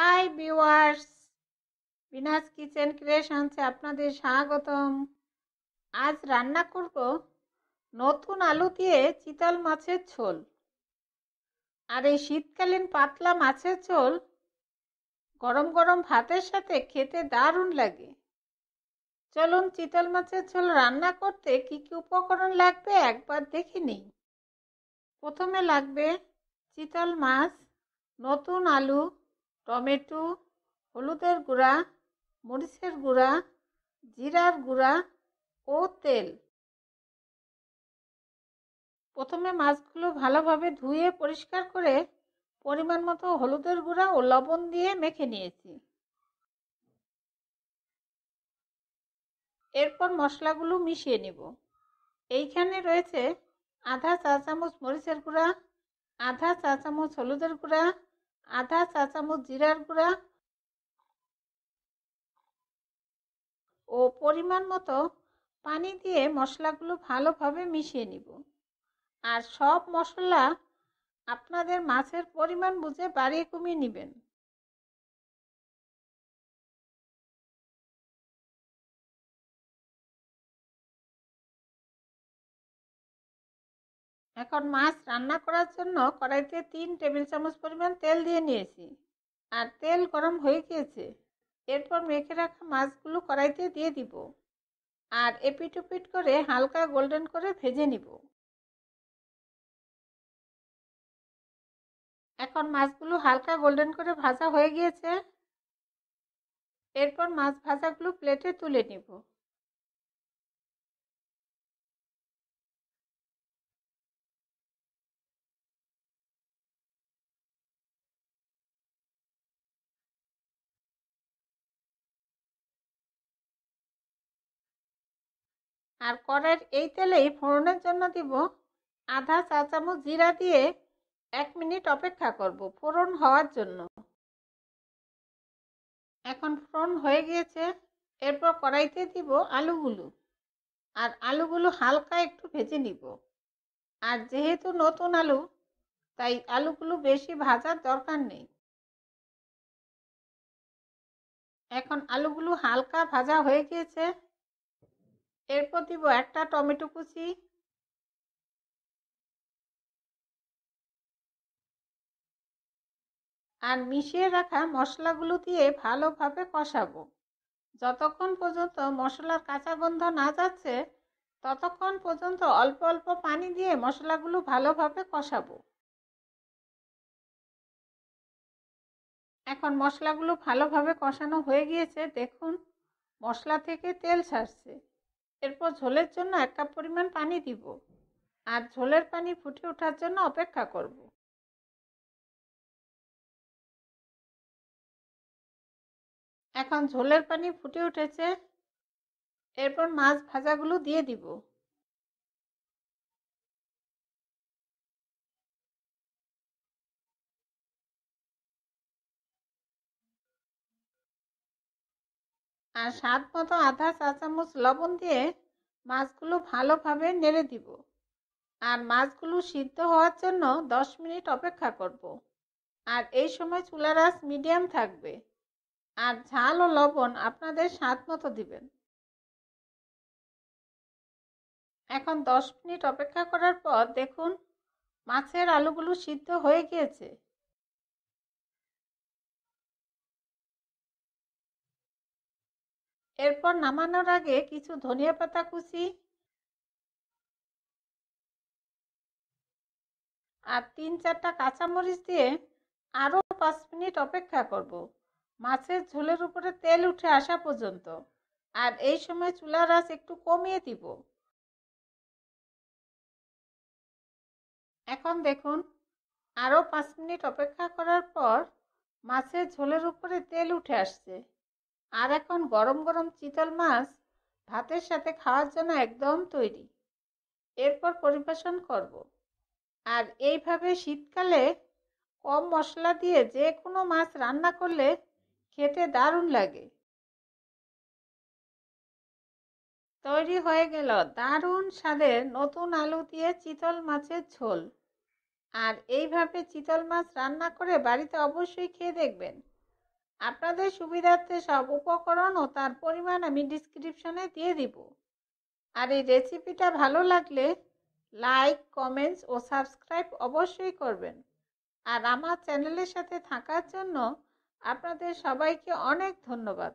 High বিওয়ার্স বিনাস kitchen ক্রিয়েশনসে আপনাদের স্বাগতম আজ রান্না করব নতুন আলু দিয়ে চিতল মাছের ঝোল আর এই শীতকালীন পাতলা মাছের ঝোল গরম গরম ভাতের সাথে খেতে দারুণ লাগে চলুন চিতল মাছের ঝোল রান্না করতে কি কি উপকরণ লাগবে একবার দেখে নিই প্রথমে লাগবে চিতল মাছ নতুন আলু টমেটো হলুদের গুঁড়া মরিচের গুঁড়া জিরার গুঁড়া ও তেল প্রথমে মাছগুলো ভালোভাবে ধুয়ে পরিষ্কার করে পরিমাণ মতো হলুদের গুঁড়া ও লবণ দিয়ে মেখে নিয়েছি এরপর মশলাগুলো মিশিয়ে নিব এইখানে রয়েছে আধা চা চামচ মরিচের গুঁড়া আধা চা চামচ হলুদের গুঁড়া আধা চা চামচ জিরার গুঁড়া ও পরিমাণ মতো পানি দিয়ে মশলাগুলো ভালোভাবে মিশিয়ে নিব আর সব মশলা আপনাদের মাছের পরিমাণ বুঝে বাড়িয়ে কমিয়ে নেবেন এখন মাছ রান্না করার জন্য কড়াইতে তিন টেবিল চামচ পরিমাণ তেল দিয়ে নিয়েছি আর তেল গরম হয়ে গিয়েছে এরপর মেখে রাখা মাছগুলো কড়াইতে দিয়ে দিব আর এপিটুপিট করে হালকা গোল্ডেন করে ভেজে নিব এখন মাছগুলো হালকা গোল্ডেন করে ভাজা হয়ে গিয়েছে এরপর মাছ ভাজাগুলো প্লেটে তুলে নেব আর কড়াইয়ের এই তেলেই ফোড়নের জন্য দিব আধা চা চামচ জিরা দিয়ে এক মিনিট অপেক্ষা করব ফোড়ন হওয়ার জন্য এখন ফোড়ন হয়ে গিয়েছে এরপর কড়াইতে দিব আলুগুলো আর আলুগুলো হালকা একটু ভেজে নিব আর যেহেতু নতুন আলু তাই আলুগুলো বেশি ভাজার দরকার নেই এখন আলুগুলো হালকা ভাজা হয়ে গিয়েছে এরপর দিব একটা টমেটো কুচি আর মিশিয়ে রাখা মশলাগুলো দিয়ে ভালোভাবে কষাবো যতক্ষণ পর্যন্ত মশলার কাঁচা গন্ধ না যাচ্ছে ততক্ষণ পর্যন্ত অল্প অল্প পানি দিয়ে মশলাগুলো ভালোভাবে কষাবো এখন মশলাগুলো ভালোভাবে কষানো হয়ে গিয়েছে দেখুন মশলা থেকে তেল ছাড়ছে এরপর ঝোলের জন্য এক কাপ পরিমাণ পানি দিব আর ঝোলের পানি ফুটে ওঠার জন্য অপেক্ষা করব এখন ঝোলের পানি ফুটে উঠেছে এরপর মাছ ভাজাগুলো দিয়ে দিব আর স্বাদ মতো আধা চা চামচ লবণ দিয়ে মাছগুলো ভালোভাবে নেড়ে দিব আর মাছগুলো সিদ্ধ হওয়ার জন্য দশ মিনিট অপেক্ষা করব আর এই সময় চুলার মিডিয়াম থাকবে আর ঝাল ও লবণ আপনাদের স্বাদ মতো দিবেন এখন দশ মিনিট অপেক্ষা করার পর দেখুন মাছের আলুগুলো সিদ্ধ হয়ে গিয়েছে এরপর নামানোর আগে কিছু ধনিয়া পাতা কুচি আর তিন চারটা কাঁচামরিচ দিয়ে আরও পাঁচ মিনিট অপেক্ষা করব মাছের ঝোলের উপরে তেল উঠে আসা পর্যন্ত আর এই সময় চুলার আঁচ একটু কমিয়ে দিব এখন দেখুন আরও পাঁচ মিনিট অপেক্ষা করার পর মাছের ঝোলের উপরে তেল উঠে আসছে আর এখন গরম গরম চিতল মাছ ভাতের সাথে খাওয়ার জন্য একদম তৈরি এরপর পরিবেশন করব। আর এইভাবে শীতকালে কম মশলা দিয়ে যে কোনো মাছ রান্না করলে খেতে দারুণ লাগে তৈরি হয়ে গেল দারুণ স্বাদের নতুন আলু দিয়ে চিতল মাছের ঝোল আর এইভাবে চিতল মাছ রান্না করে বাড়িতে অবশ্যই খেয়ে দেখবেন আপনাদের সুবিধার্থে সব উপকরণ ও তার পরিমাণ আমি ডিসক্রিপশনে দিয়ে দিব আর এই রেসিপিটা ভালো লাগলে লাইক কমেন্টস ও সাবস্ক্রাইব অবশ্যই করবেন আর আমার চ্যানেলের সাথে থাকার জন্য আপনাদের সবাইকে অনেক ধন্যবাদ